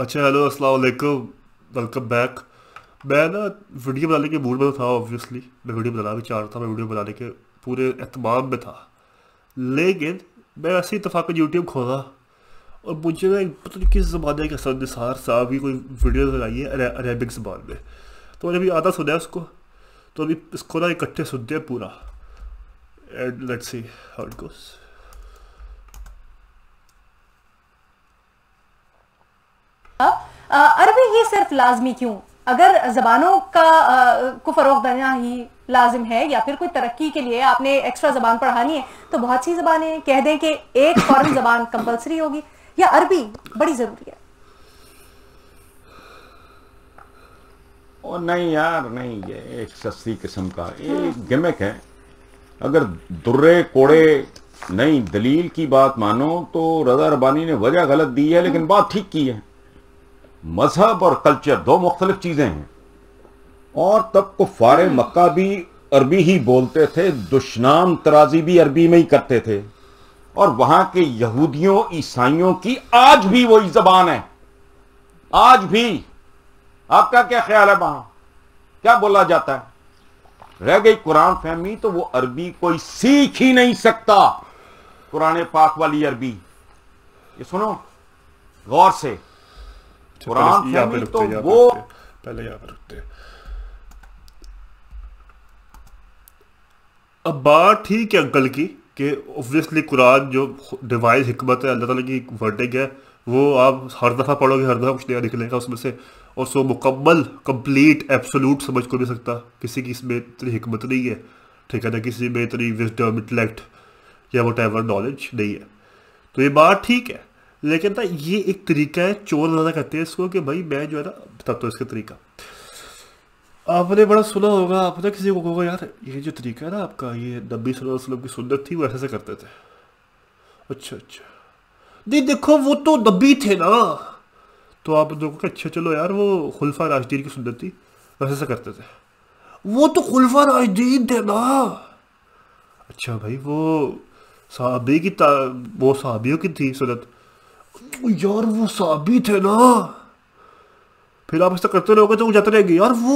अच्छा हेलो अस्सलाम वालेकुम वेलकम बैक मैं ना वीडियो बनाने के मूड में था ऑब्वियसली मैं वीडियो बनाना भी चाह रहा था मैं वीडियो बनाने के पूरे अहतमाम में था लेकिन मैं ऐसे इतफाक़ यूट्यूब खोला और मुझे ना पता नहीं किस ज़माने के सर निसार साहब की कोई वीडियो लगाई है अरेबिक ज़बान में तो मैंने अभी आधा सुना है उसको तो अभी इसको ना इकट्ठे सुनते हैं पूरा and let's see how it goes सिर्फ लाजमी क्यों अगर जबानों का आ, को फ़रोग देना ही लाजिम है या फिर कोई तरक्की के लिए आपने एक्स्ट्रा जबान पढ़ानी है तो बहुत सी है कह दें कि एक फॉरन जबान कंपल्सरी होगी या अरबी बड़ी ज़रूरी है ओ नहीं यार नहीं ये एक सस्ती किस्म का ये गिमिक है अगर दुर्रे कोड़े नहीं दलील की बात मानो तो रजा रबानी ने वजह गलत दी है लेकिन बात ठीक की है मजहब और कल्चर दो मुख्तलिफ चीज़ें हैं और तब कुफार मक्का भी अरबी ही बोलते थे दुश्नाम तराजी भी अरबी में ही करते थे और वहां के यहूदियों ईसाइयों की आज भी वही जबान है आज भी आपका क्या ख्याल है वहां क्या बोला जाता है रह गई कुरान फहमी तो वो अरबी कोई सीख ही नहीं सकता कुरान पाक वाली अरबी ये सुनो गौर से कुरान फहमी तो वो पहले यहाँ पर रुकते हैं अब बात ठीक है अंकल की कि ऑब्वियसली कुरान जो डिवाइस हिकमत है अल्लाह ताला की वर्डिंग है वो आप हर दफ़ा पढ़ोगे हर दफ़ा कुछ नया निकलेगा उसमें से और सो मुकम्मल कंप्लीट एब्सोल्यूट समझ को नहीं सकता किसी की इसमें इतनी हिकमत नहीं है ठीक है ना किसी में इतनी विजडम इंटलेक्ट या वट नॉलेज नहीं है तो ये बात ठीक है लेकिन था ये एक तरीका है चोर ज़्यादा करते हैं इसको कि भाई मैं जो है ना बताता तो इसका तरीका आपने बड़ा सुना होगा आपने किसी को कहोगा यार ये जो तरीका है ना आपका ये नबी वसल्लम की सुन्नत थी वो ऐसे करते थे अच्छा अच्छा नहीं देखो वो तो नबी थे ना तो आप लोगों को अच्छा चलो यार वो खुलफा राजदीन की सुन्नत थी वैसे से करते थे वो तो खुलफा राजदीन थे ना अच्छा भाई वो सहाबी की वो सहाबियों की थी सुनत यार वो साबित है ना फिर आप ऐसा करते रहोगे तो वो जाते रहेंगे यार वो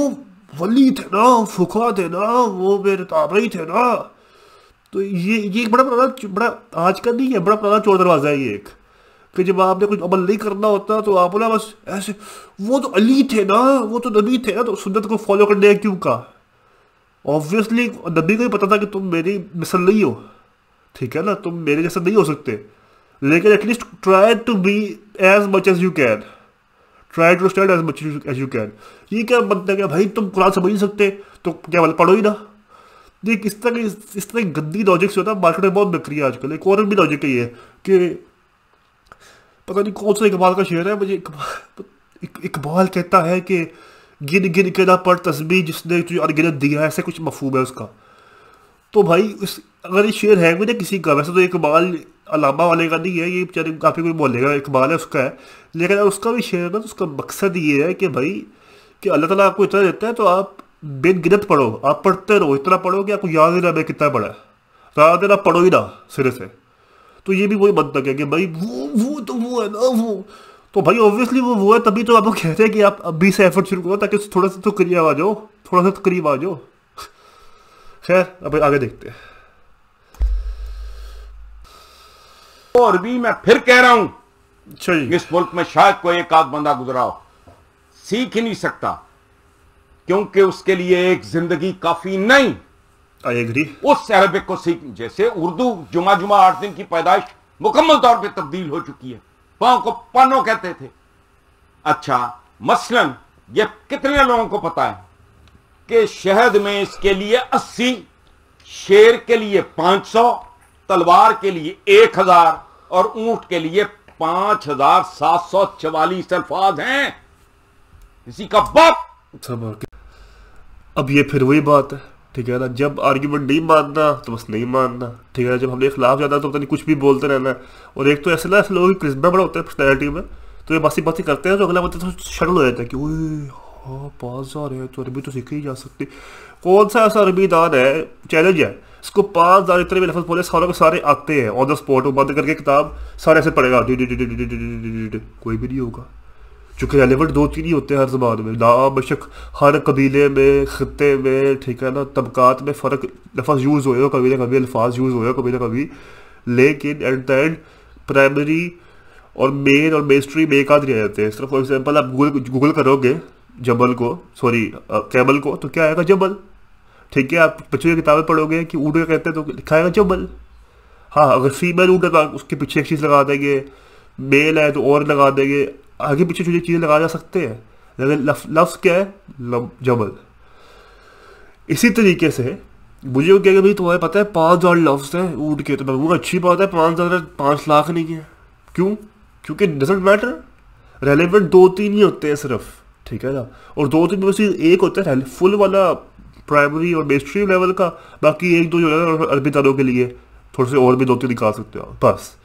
वली थे ना फुका थे ना वो मेरे ताबरई थे ना तो ये ये एक बड़ा पुराना बड़ा आज का नहीं है बड़ा पुराना चोर दरवाज़ा है ये एक कि जब आपने कुछ अमल नहीं करना होता तो आप ना बस ऐसे वो तो अली थे ना वो तो नबी थे ना तो सुन्नत को फॉलो करने क्यों का ऑब्वियसली नबी को ही पता था कि तुम मेरी मिसल नहीं हो ठीक है ना तुम मेरे जैसा नहीं हो सकते लेकिन at least try to be as much as you can try to stand as much as you can ये क्या बनता है भाई तुम कुरान समझ नहीं सकते तो क्या मतलब पढ़ो ही ना देख इस तरह की इस तरह गंदी लॉजिक से होता है मार्केट में बहुत बिक्री है आजकल एक और भी लॉजिक है ये कि पता नहीं कौन सा इकबाल का शेर है मुझे इकबाल कहता है कि गिन गिन के ना पढ़ तस्बी जिसने तुझे अनगिनत दिया है ऐसे कुछ मफहूम है उसका तो भाई इस अगर ये शेर है मुझे किसी का वैसे तो इकबाल अलाबा वाले का नहीं है ये बेचारे काफ़ी कुछ बोलेगा इकबाल है उसका है लेकिन उसका भी शेयर है तो उसका मकसद ये है कि भाई कि अल्लाह ताला आपको इतना देता है तो आप गिनत पढ़ो आप पढ़ते रहो इतना पढ़ो कि आपको याद ही ना भाई कितना पढ़ा है रात दिन पढ़ो ही ना सिरे से तो ये भी वही बंधक है कि भाई वो वो तो वो है ना वो तो भाई ऑब्वियसली वो वो है तभी तो आपको कहते हैं कि आप अभी से एफर्ट शुरू करो ताकि थोड़ा सा तो करीब आ जाओ थोड़ा सा तो करीब आ जाओ खैर अब आगे देखते हैं और भी मैं फिर कह रहा हूं अच्छा इस मुल्क में शायद कोई एक आध बंदा गुजरा हो सीख ही नहीं सकता क्योंकि उसके लिए एक जिंदगी काफी नहीं उस अरबिक को सीख जैसे उर्दू जुमा जुमा आठ दिन की पैदाइश मुकम्मल तौर पर तब्दील हो चुकी है पाओ को पानो कहते थे अच्छा मसलन ये कितने लोगों को पता है कि शहद में इसके लिए अस्सी शेर के लिए पांच सौ तलवार के लिए एक हजार और ऊंट के लिए पांच हजार सात सौ चवालीस अल्फाज हैं इसी का बाप अब ये फिर वही बात है ठीक है ना जब आर्ग्यूमेंट नहीं मानना तो बस नहीं मानना ठीक है ना जब हमने खिलाफ जाना तो पता नहीं कुछ भी बोलते रहना और एक तो ऐसे ना ऐसे लोग क्रिस्मा बड़ा होता है पर्सनैलिटी में तो ये बासी बातें करते हैं तो अगला बंदा तो शर्ल हो जाता है कि ओए हाँ पास जा रहे हैं तो अरबी तो सीखी ही जा सकती कौन सा ऐसा अरबी दान है चैलेंज है इसको पाँच हज़ार इतने भी लफ्ज बोले सारों के सारे आते हैं ऑन द स्पॉट वो बंद करके किताब सारे ऐसे पढ़ेगा कोई भी नहीं होगा चूँकि रेलिवेंट दो तीन ही होते हैं हर जबान में बशक हर कबीले में खत्े में ठीक है ना तबकात में फ़र्क लफ्ज यूज़ हुए हो कभी ना कभी अल्फाज यूज़ हुए हो कभी ना कभी लेकिन एट द एंड प्राइमरी और मेन और मेन स्ट्रीम एक आदि रह जाते हैं सिर्फ फॉर एग्जाम्पल आप गूगल गूगल करोगे जबल को सॉरी कैमल को तो क्या आएगा जबल ठीक है आप बच्चों की किताबें पढ़ोगे कि ऊँट का कहते हैं तो लिखाएगा चौबल हाँ अगर फीमेल ऊँट है उसके पीछे एक चीज़ लगा देंगे मेल है तो और लगा देंगे आगे पीछे छोटी चीज़ें लगा जा सकते हैं लेकिन लफ्स क्या है जबल इसी तरीके से मुझे वो क्या भाई तुम्हें पता है पाँच हज़ार लफ्स हैं ऊँट के तो मैं वो अच्छी बात है पाँच हज़ार पाँच लाख नहीं है क्यों क्योंकि डजेंट मैटर रेलिवेंट दो तीन ही होते हैं सिर्फ ठीक है ना और दो तीन में से एक होता है फुल वाला प्राइमरी और मेस्ट्रीम लेवल का बाकी एक दो जो है अरबी तारों के लिए थोड़े से और भी दो तीन निकाल सकते हो बस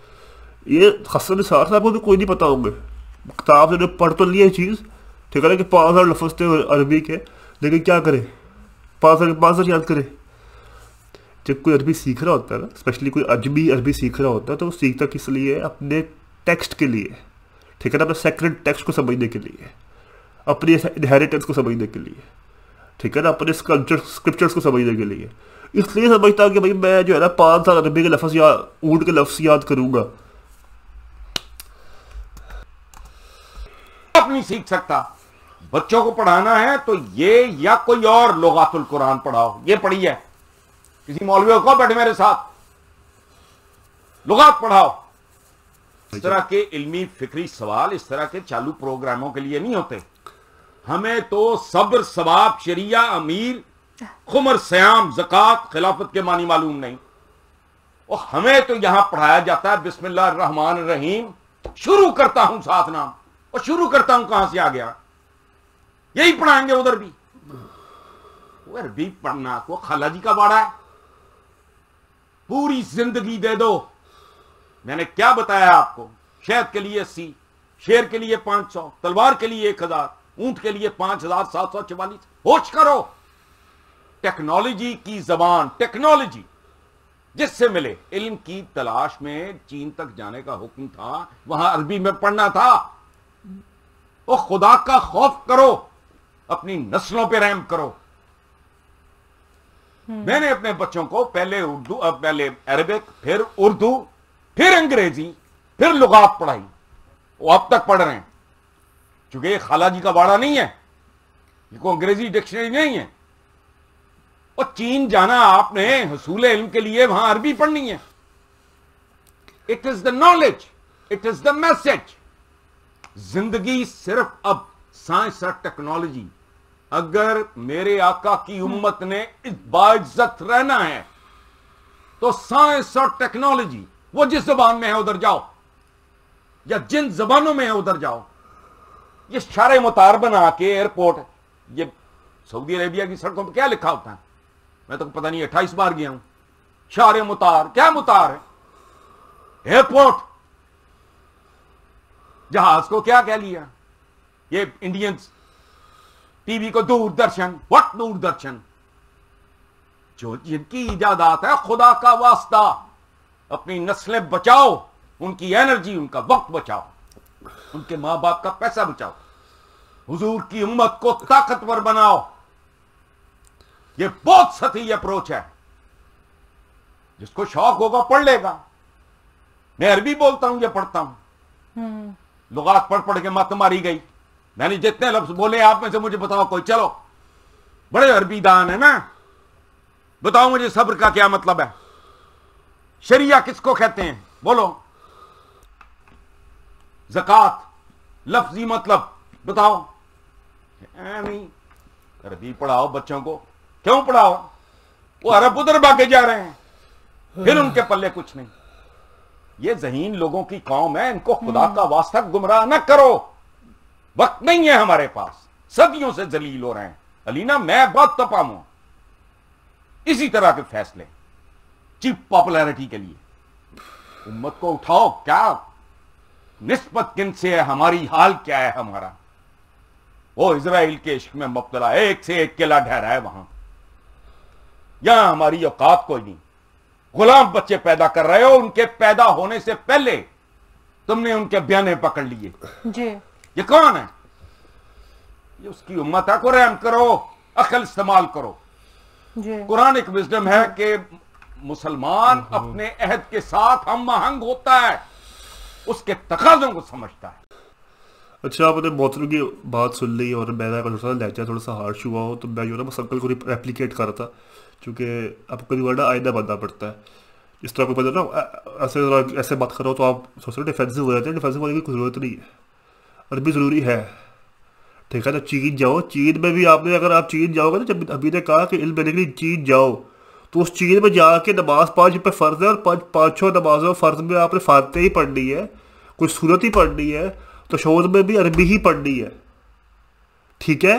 ये हसन निसार साहब को भी तो कोई नहीं पता होंगे किताब से पढ़ तो लिया चीज़ ठीक है ना कि पाँच हज़ार लफ्ज़ थे अरबी के लेकिन क्या करें पाँच हज़ार पाँच हज़ार याद करें जब कोई अरबी सीख रहा होता है ना स्पेशली कोई अजबी अरबी सीख रहा होता है तो वो सीखता किस लिए अपने टेक्स्ट के लिए ठीक है ना अपने सेक्रेट टेक्स्ट को समझने के लिए अपनी इनहेरिटेंस को समझने के लिए ठीक है ना अपने स्क्रिप्चर्स को समझने के लिए इसलिए समझता हूँ कि भाई मैं जो है ना पाँच साल अरबी के लफ्ज़ या ऊँट के लफ्ज़ याद करूँगा नहीं सीख सकता बच्चों को पढ़ाना है तो ये या कोई और लोगातुल कुरान पढ़ाओ ये पढ़ी है किसी मौलवी को बैठे मेरे साथ लुगात पढ़ाओ इस तरह के इल्मी फिक्री सवाल इस तरह के चालू प्रोग्रामों के लिए नहीं होते हमें तो सब्र सवाब शरिया अमीर खुमर सयाम जक़ात खिलाफत के मानी मालूम नहीं और हमें तो यहां पढ़ाया जाता है बिस्मिल्ला रहमान रहीम शुरू करता हूं साथ नाम और शुरू करता हूं कहां से आ गया यही पढ़ाएंगे उधर भी उधर भी पढ़ना को तो खाला जी का बाड़ा है पूरी जिंदगी दे दो मैंने क्या बताया आपको शहद के लिए अस्सी शेर के लिए पांच सौ तलवार के लिए एक हजार ऊंट के लिए पांच हजार सात सौ चवालीस होश करो टेक्नोलॉजी की जबान टेक्नोलॉजी जिससे मिले इल्म की तलाश में चीन तक जाने का हुक्म था वहां अरबी में पढ़ना था वो खुदा का खौफ करो अपनी नस्लों पे रहम करो हम्म। मैंने अपने बच्चों को पहले उर्दू पहले अरबिक फिर उर्दू फिर अंग्रेजी फिर लुगात पढ़ाई वो अब तक पढ़ रहे हैं चूंकि ये खाला जी का बाड़ा नहीं है ये को अंग्रेजी डिक्शनरी नहीं है और चीन जाना आपने हसूल इल्म के लिए वहां अरबी पढ़नी है it is the knowledge it is the message जिंदगी सिर्फ अब साइंस और टेक्नोलॉजी अगर मेरे आका की उम्मत ने इस बाइज्जत रहना है तो साइंस और टेक्नोलॉजी वो जिस जबान में है उधर जाओ या जिन जबानों में है उधर जाओ ये शार मतार बना के एयरपोर्ट ये सऊदी अरेबिया की सड़कों पर क्या लिखा होता है मैं तो पता नहीं अट्ठाईस बार गया हूं शार मुतार क्या मुतार है एयरपोर्ट जहाज को क्या कह लिया ये इंडियंस टीवी को दूरदर्शन वट दूरदर्शन जो जिनकी इजादात है खुदा का वास्ता अपनी नस्लें बचाओ उनकी एनर्जी उनका वक्त बचाओ उनके मां बाप का पैसा बचाओ हुजूर की उम्मत को ताकतवर बनाओ ये बहुत सती अप्रोच है जिसको शौक होगा पढ़ लेगा मैं अरबी बोलता हूं या पढ़ता हूं हम्म। लुगात पढ़ पढ़ के मत मारी गई मैंने जितने लफ्ज बोले आप में से मुझे बताओ कोई चलो बड़े अरबी दान है ना बताओ मुझे सब्र का क्या मतलब है शरिया किसको कहते हैं बोलो जकत लफ्जी मतलब बताओ नहीं अरबी पढ़ाओ बच्चों को क्यों पढ़ाओ वो अरब उधर भागे जा रहे हैं फिर हाँ। उनके पल्ले कुछ नहीं ये जहीन लोगों की कौम है इनको खुदा का वास्ता गुमराह ना करो वक्त नहीं है हमारे पास सदियों से जलील हो रहे हैं अलीना मैं बहुत तपाम तो हूं इसी तरह के फैसले चीप पॉपुलैरिटी के लिए उम्मत को उठाओ क्या नस्बत किन से है हमारी हाल क्या है हमारा वो इसराइल के इश्क में मुबतला एक से एक किला ढहरा है वहां यहां हमारी औकात कोई नहीं गुलाम बच्चे पैदा कर रहे हो उनके पैदा होने से पहले तुमने उनके बयाने पकड़ लिए ये कौन है ये उसकी उम्मत है को रहम करो अकल इस्तेमाल करो कुरान एक विजडम है कि मुसलमान हम्म। अपने अहद के साथ हम महंग होता है उसके तकाजों को समझता है अच्छा आपने मोहतरम की बात सुन ली और मेरा थोड़ा सा लहजा थोड़ा सा हार्श हुआ हो तो मैं जो ना बस अंकल को रेप्लीकेट कर रहा था क्योंकि आपको कभी वर्डा आयदा बनना पड़ता है इस तरह को पता ना ऐसे ऐसे बात करो तो आप सोच रहे डिफेंसिव हो जाते हैं डिफेंसिव होने की कोई ज़रूरत नहीं है अरबी ज़रूरी है ठीक है तो चीन जाओ चीन में भी आपने अगर आप चीन जाओगे ना जब अभी ने कहा कि इल्म के लिए चीन जाओ तो उस चीज़ पर जाके नमाज पाँच पे फ़र्ज़ है और पाँच पाँच छो नमाजों फ़र्ज़ में आपने फातह ही पढ़नी है कुछ सूरत ही पढ़नी है तो शोर में भी अरबी ही पढ़नी है ठीक है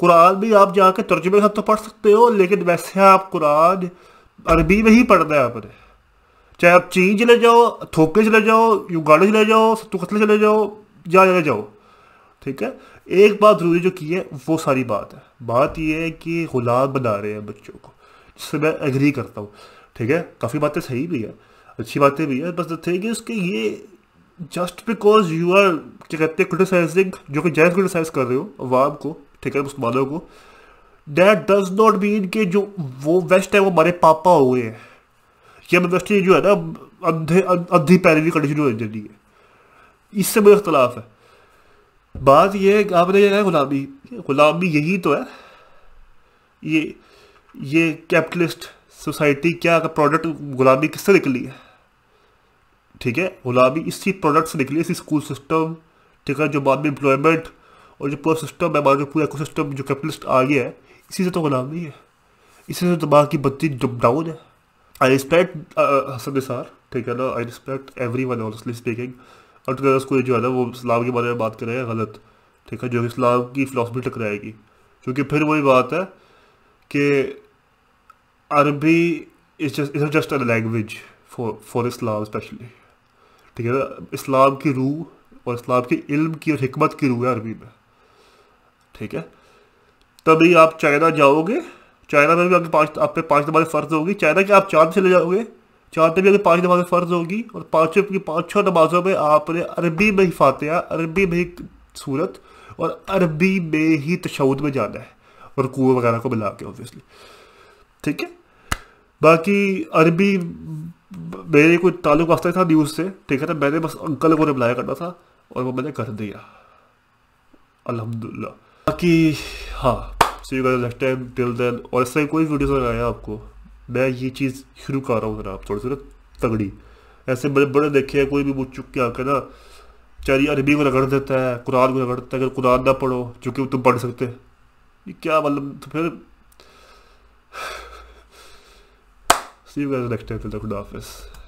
कुरान भी आप जाके तर्जुमे के साथ तो पढ़ सकते हो लेकिन वैसे आप कुरान अरबी में ही पढ़ना है आपने चाहे आप चीन चले जाओ थोके चले जाओ युगाड़े चले जाओ सत्तुकतले चले जाओ जहाँ चले जाओ ठीक है एक बात ज़रूरी जो की है वो सारी बात है बात यह है कि गुलाब बना रहे हैं बच्चों को से मैं एग्री करता हूँ ठीक है काफ़ी बातें सही भी है अच्छी बातें भी है बस द थिंग इज कि ये जस्ट बिकॉज यू आर क्या कहते हैं क्रिटिसाइजिंग जो कि जैन क्रिटिसाइज कर रहे हो वाब को ठीक है मुसलमानों को डैट डज नॉट मीन के जो वो वेस्ट है वो हमारे पापा हुए हैं ये वेस्ट जो है ना अंधे अंधी पैरवी कंडीशन हो जाती है इससे मेरा अख्तलाफ है बात यह है आपने यह कहा गुलामी गुलामी यही तो है ये ये कैपिटलिस्ट सोसाइटी क्या प्रोडक्ट गुलाबी किससे निकली है ठीक है गुलाबी इसी प्रोडक्ट से निकली इसी स्कूल सिस्टम ठीक है जो बाद में एम्प्लॉयमेंट और जो पूरा सिस्टम है हमारा जो पूरा इकोसिस्टम जो कैपिटलिस्ट आ गया है इसी से तो गुलाबी है इसी से तो दिमाग की बत्ती जब डाउन है I respect uh, uh, Hasan Nisar ठीक है ना I respect every one honestly speaking altogether जो है ना वो इस्लाम के बारे में बात करेगा गलत ठीक है जो इस्लाम की फिलासफी टकराएगी क्योंकि फिर वही बात है कि अरबी is just is just a language for for Islam specially ठीक है इस्लाम की रूह और इस्लाम के इल्म की और हमत की रूह है अरबी में ठीक है तभी आप चाइना जाओगे चाइना में भी आपके पाँच आप पे पाँच नमाजें फ़र्ज होगी चाइना के आप चांद चले जाओगे चांद पे भी आपकी पाँच नमाजें फ़र्ज होगी और पाँचों की पाँच छः नमाजों में आपने अरबी में ही फातह अरबी में ही सूरत और अरबी में ही तशद में जाना है और कुएँ वगैरह को मिला के ऑब्वियसली ठीक है बाकी अरबी मेरे कोई ताल्लुक वास्ता था न्यूज़ से ठीक है ना मैंने बस अंकल को रिप्लाई करना था और वो मैंने कर दिया अल्हम्दुलिल्लाह बाकी हाँ see you next time till then और इससे कोई वीडियोस लगाया आपको मैं ये चीज़ शुरू कर रहा हूँ जरा आप थोड़ी सी तगड़ी ऐसे बड़े बड़े देखे हैं कोई भी मुझ चुप के आकर ना चाहिए अरबी को रगड़ देता है कुरान को रगड़ देता है अगर कुरान ना पढ़ो चूंकि तुम पढ़ सकते ये क्या मतलब तो फिर see you guys next time तक खुदा हाफिज़